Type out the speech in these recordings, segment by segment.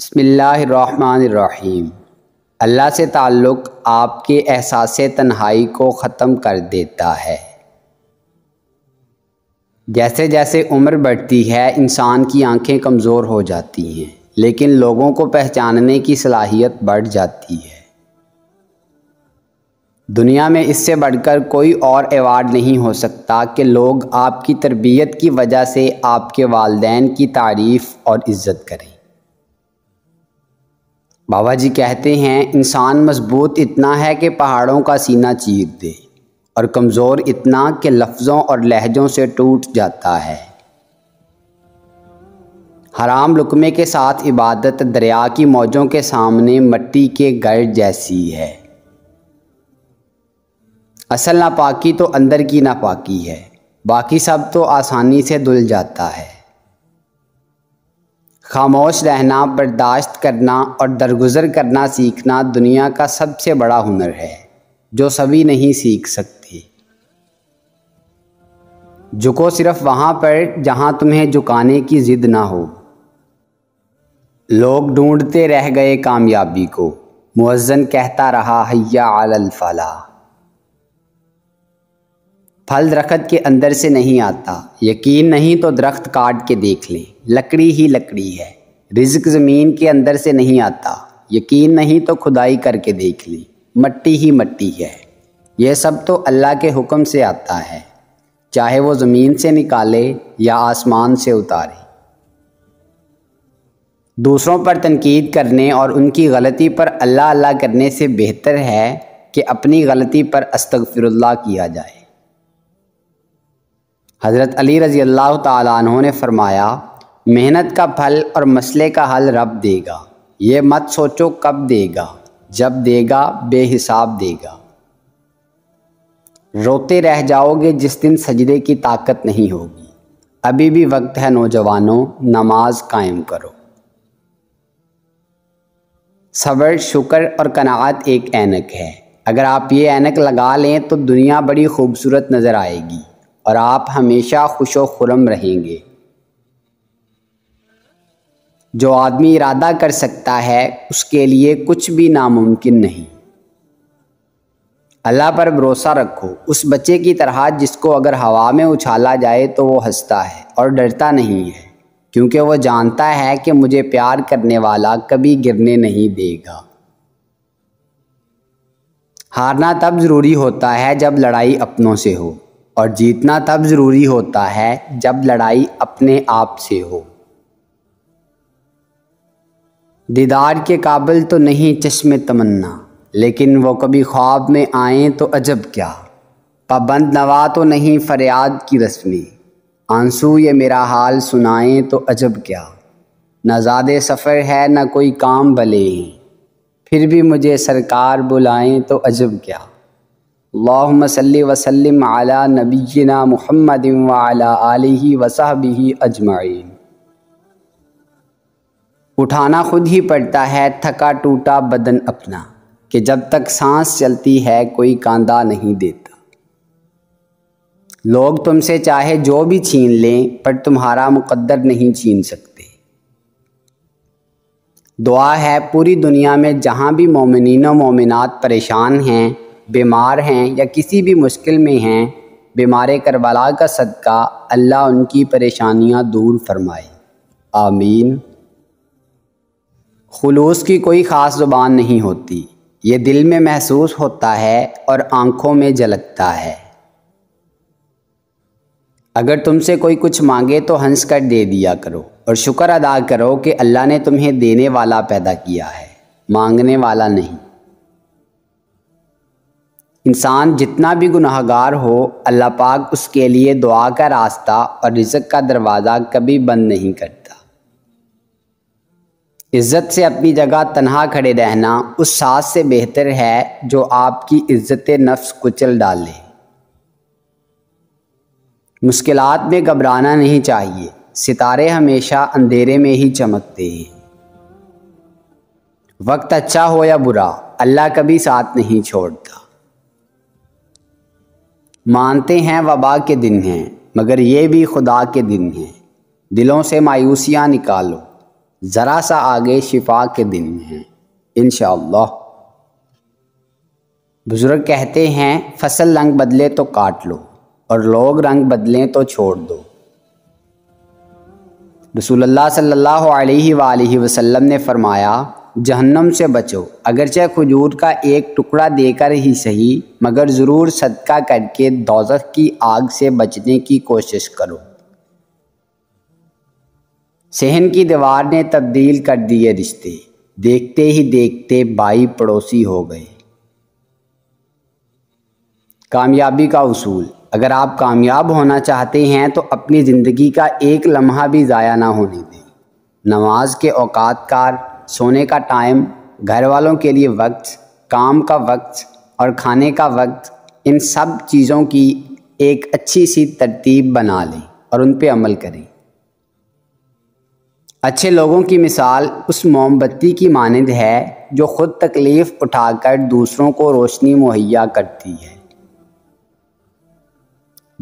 बसमीम अल्लाह से ताल्लुक़ आपके एहसास तन्हाई को ख़त्म कर देता है जैसे जैसे उम्र बढ़ती है इंसान की आंखें कमज़ोर हो जाती हैं लेकिन लोगों को पहचानने की सलाहियत बढ़ जाती है दुनिया में इससे बढ़कर कोई और अवार्ड नहीं हो सकता कि लोग आपकी तरबियत की वजह से आपके वालदेन की तारीफ़ और इज़्ज़त करें बाबा जी कहते हैं इंसान मजबूत इतना है कि पहाड़ों का सीना चीर दे और कमज़ोर इतना कि लफ्ज़ों और लहजों से टूट जाता है हराम लुकमे के साथ इबादत दरिया की मौजों के सामने मट्टी के गर जैसी है असल नापाकी तो अंदर की नापाकी है बाकी सब तो आसानी से धुल जाता है खामोश रहना बर्दाश्त करना और दरगुजर करना सीखना दुनिया का सबसे बड़ा हुनर है जो सभी नहीं सीख सकते झुको सिर्फ वहाँ पर जहाँ तुम्हें झुकाने की ज़िद ना हो लोग ढूंढते रह गए कामयाबी को मुअज्जन कहता रहा हया आल फलाह फल दरख्त के अंदर से नहीं आता यकीन नहीं तो दरख्त काट के देख लें लकड़ी ही लकड़ी है रिज्क ज़मीन के अंदर से नहीं आता यकीन नहीं तो खुदाई करके देख लें मट्टी ही मट्टी है यह सब तो अल्लाह के हुक्म से आता है चाहे वो ज़मीन से निकाले या आसमान से उतारे दूसरों पर तनकीद करने और उनकी गलती पर अल्लाह अल्लाह करने से बेहतर है कि अपनी गलती पर अस्तगफिरुल्लाह किया जाए हज़रत अली रज़ी अल्लाह तु ने फरमाया मेहनत का फल और मसले का हल रब देगा ये मत सोचो कब देगा जब देगा बेहिसाब देगा रोते रह जाओगे जिस दिन सजदे की ताकत नहीं होगी अभी भी वक्त है नौजवानों नमाज कायम करो सबर शुक्र और कनात एक ऐनक है अगर आप ये ऐनक लगा लें तो दुनिया बड़ी खूबसूरत नज़र आएगी और आप हमेशा खुश व खुरम रहेंगे जो आदमी इरादा कर सकता है उसके लिए कुछ भी नामुमकिन नहीं अल्लाह पर भरोसा रखो उस बच्चे की तरह जिसको अगर हवा में उछाला जाए तो वो हंसता है और डरता नहीं है क्योंकि वो जानता है कि मुझे प्यार करने वाला कभी गिरने नहीं देगा हारना तब ज़रूरी होता है जब लड़ाई अपनों से हो और जीतना तब ज़रूरी होता है जब लड़ाई अपने आप से हो दीदार के काबिल तो नहीं चश्म तमन्ना लेकिन वो कभी ख्वाब में आए तो अजब क्या पाबंद नवा तो नहीं फरियाद की रस्में आंसू ये मेरा हाल सुनाए तो अजब क्या न ज़्यादा सफ़र है न कोई काम भले ही फिर भी मुझे सरकार बुलाएं तो अजब क्या وسلم वसलम نبينا नबीना وعلى اله وصحبه अजमाइन उठाना खुद ही पड़ता है थका टूटा बदन अपना कि जब तक सांस चलती है कोई कांदा नहीं देता लोग तुमसे चाहे जो भी छीन लें पर तुम्हारा मुकद्दर नहीं छीन सकते दुआ है पूरी दुनिया में जहाँ भी मोमिनों मोमिनात परेशान हैं बीमार हैं या किसी भी मुश्किल में हैं बीमार करबला का सदका अल्लाह उनकी परेशानियां दूर फरमाए आमीन खलूस की कोई ख़ास ज़ुबान नहीं होती ये दिल में महसूस होता है और आँखों में झलकता है अगर तुमसे कोई कुछ मांगे तो हंस कर दे दिया करो और शुक्र अदा करो कि अल्लाह ने तुम्हें देने वाला पैदा किया है मांगने वाला नहीं इंसान जितना भी गुनाहगार हो अल्लाह पाक उसके लिए दुआ का रास्ता और रिजक का दरवाज़ा कभी बंद नहीं करता इज़्ज़त से अपनी जगह तनहा खड़े रहना उस सास से बेहतर है जो आपकी इज़्ज़त नफ्स कुचल डाले मुश्किलात में घबराना नहीं चाहिए सितारे हमेशा अंधेरे में ही चमकते हैं वक्त अच्छा हो या बुरा अल्लाह कभी साथ नहीं छोड़ता मानते हैं वबा के दिन हैं मगर ये भी खुदा के दिन हैं दिलों से मायूसियाँ निकालो ज़रा सा आगे शिफा के दिन हैं इन बुज़ुर्ग कहते हैं फसल रंग बदले तो काट लो और लोग रंग बदलें तो छोड़ दो रसूल सल्ला अलैहि वसल्लम ने फरमाया जहन्नम से बचो अगरचे खजूर का एक टुकड़ा देकर ही सही मगर ज़रूर सदका करके दौजक की आग से बचने की कोशिश करो सहन की दीवार ने तब्दील कर दिए रिश्ते देखते ही देखते बाई पड़ोसी हो गए कामयाबी का उसूल अगर आप कामयाब होना चाहते हैं तो अपनी ज़िंदगी का एक लम्हा भी ज़ाया ना होने दें नमाज के औकात कार सोने का टाइम घर वालों के लिए वक्त काम का वक्त और खाने का वक्त इन सब चीज़ों की एक अच्छी सी तरतीब बना लें और उन पर अमल करें अच्छे लोगों की मिसाल उस मोमबत्ती की मानद है जो ख़ुद तकलीफ़ उठाकर दूसरों को रोशनी मुहैया करती है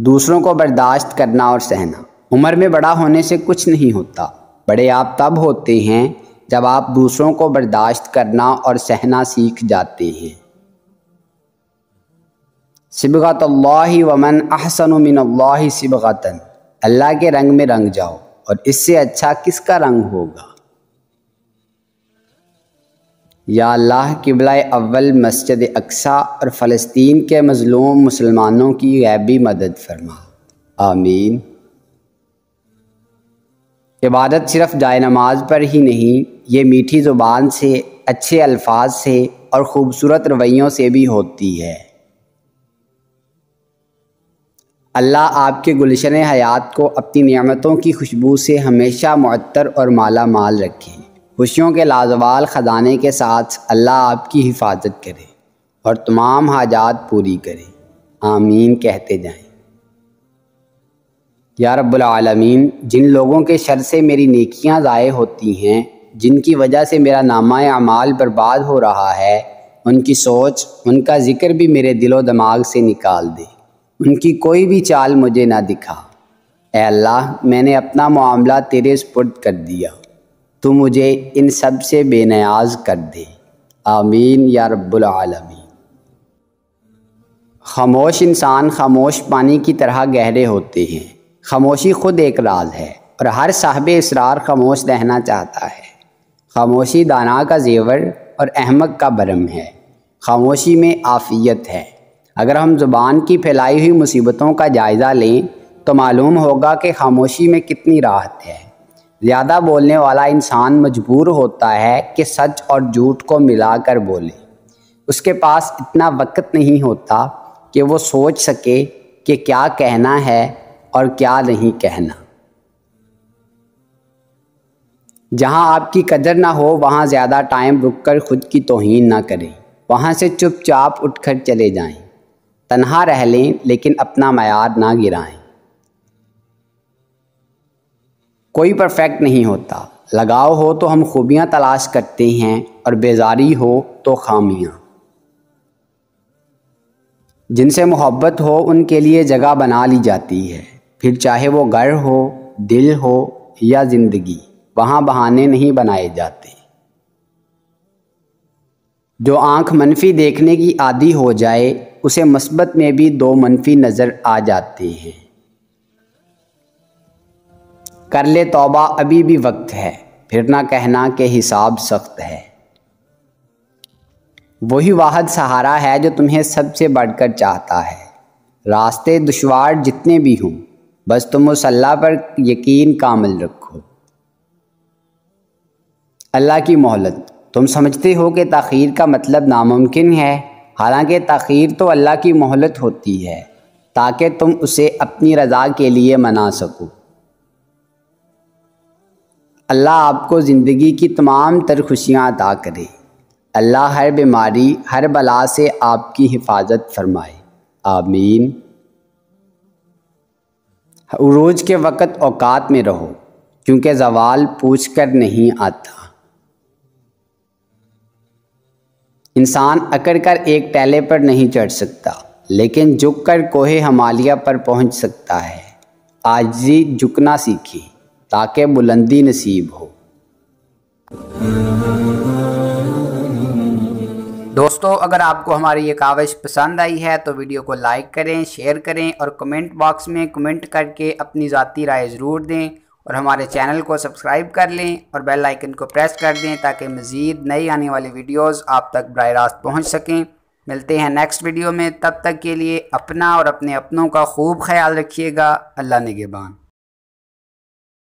दूसरों को बर्दाश्त करना और सहना उम्र में बड़ा होने से कुछ नहीं होता बड़े आप तब होते हैं जब आप दूसरों को बर्दाश्त करना और सहना सीख जाते हैं सिबगत वमन अहसन मिन सिबगतन अल्लाह के रंग में रंग जाओ और इससे अच्छा किसका रंग होगा या अल्लाह किबला अव्वल मस्जिद अक्सा और फ़लस्तीन के मज़लूम मुसलमानों की गैबी मदद फरमा आमीन इबादत सिर्फ जाय नमाज पर ही नहीं ये मीठी ज़ुबान से अच्छे अल्फाज से और ख़ूबसूरत रवैयों से भी होती है अल्लाह आपके गुलशन हयात को अपनी नियामतों की खुशबू से हमेशा मअतर और माला माल रखें खुशियों के लाजवाल ख़जाने के साथ अल्लाह आपकी हिफाजत करे और तमाम हाजात पूरी करे आमीन कहते जाएं या रब्बुल आलमीन जिन लोगों के शर से मेरी नेकियां ज़ाय होती हैं जिनकी वजह से मेरा नामा अमाल बर्बाद हो रहा है उनकी सोच उनका ज़िक्र भी मेरे दिलो दिमाग से निकाल दे उनकी कोई भी चाल मुझे ना दिखा ए अल्लाह मैंने अपना मामला तेरे स्पुर्द कर दिया तो मुझे इन सब से बेनयाज कर दे आमीन या रब्बुलमी खामोश इंसान खामोश पानी की तरह गहरे होते हैं खामोशी खुद एक राज है और हर साहब इसरार खामोश रहना चाहता है खामोशी दाना का जेवर और अहमक का बरम है खामोशी में आफियत है अगर हम ज़ुबान की फैलाई हुई मुसीबतों का जायज़ा लें तो मालूम होगा कि खामोशी में कितनी राहत है ज़्यादा बोलने वाला इंसान मजबूर होता है कि सच और झूठ को मिलाकर बोले उसके पास इतना वक्त नहीं होता कि वो सोच सके कि क्या कहना है और क्या नहीं कहना जहां आपकी कदर ना हो वहां ज़्यादा टाइम रुककर खुद की तोहन ना करें वहां से चुपचाप उठकर चले जाएं तनहा रह लें लेकिन अपना मैार ना गिराएं कोई परफेक्ट नहीं होता लगाव हो तो हम खूबियां तलाश करते हैं और बेजारी हो तो खामियां जिनसे मोहब्बत हो उनके लिए जगह बना ली जाती है फिर चाहे वो घर हो दिल हो या ज़िंदगी वहां बहाने नहीं बनाए जाते जो आंख मनफी देखने की आदि हो जाए उसे मस्बत में भी दो मनफी नज़र आ जाते हैं कर ले तोबा अभी भी वक्त है फिर ना कहना के हिसाब सख्त है वही वाहद सहारा है जो तुम्हें सबसे बढ़कर चाहता है रास्ते दुशवार जितने भी हों बस तुम अल्लाह पर यकीन कामिल रखो अल्लाह की मोहलत तुम समझते हो कि तखीर का मतलब नामुमकिन है हालांकि तखीर तो अल्लाह की मोहलत होती है ताकि तुम उसे अपनी रज़ा के लिए मना सको अल्लाह आपको ज़िंदगी की तमाम तर खुशियाँ अदा करे अल्लाह हर बीमारी हर बला से आपकी हिफाजत फरमाए आमीन रोज़ के वक़्त औकात में रहो क्योंकि जवाल पूछ कर नहीं आता इंसान अकड़ कर एक टैले पर नहीं चढ़ सकता लेकिन झुक कर कोहे हमालिया पर पहुंच सकता है आजी झुकना सीखे ताकि बुलंदी नसीब हो दोस्तों अगर आपको हमारी ये काविश पसंद आई है तो वीडियो को लाइक करें शेयर करें और कमेंट बॉक्स में कमेंट करके अपनी ज़ाती राय ज़रूर दें और हमारे चैनल को सब्सक्राइब कर लें और बेल आइकन को प्रेस कर दें ताकि मज़ीद नई आने वाली वीडियोस आप तक बर रास्त पहुँच सकें मिलते हैं नेक्स्ट वीडियो में तब तक के लिए अपना और अपने अपनों का खूब ख्याल रखिएगा अल्लाह नगेबान